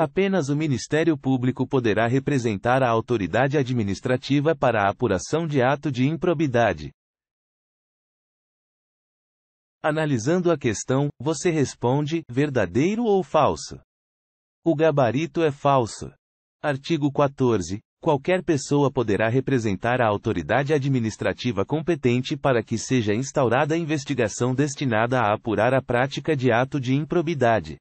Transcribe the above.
Apenas o Ministério Público poderá representar a autoridade administrativa para a apuração de ato de improbidade. Analisando a questão, você responde: verdadeiro ou falso? O gabarito é falso. Artigo 14. Qualquer pessoa poderá representar a autoridade administrativa competente para que seja instaurada a investigação destinada a apurar a prática de ato de improbidade.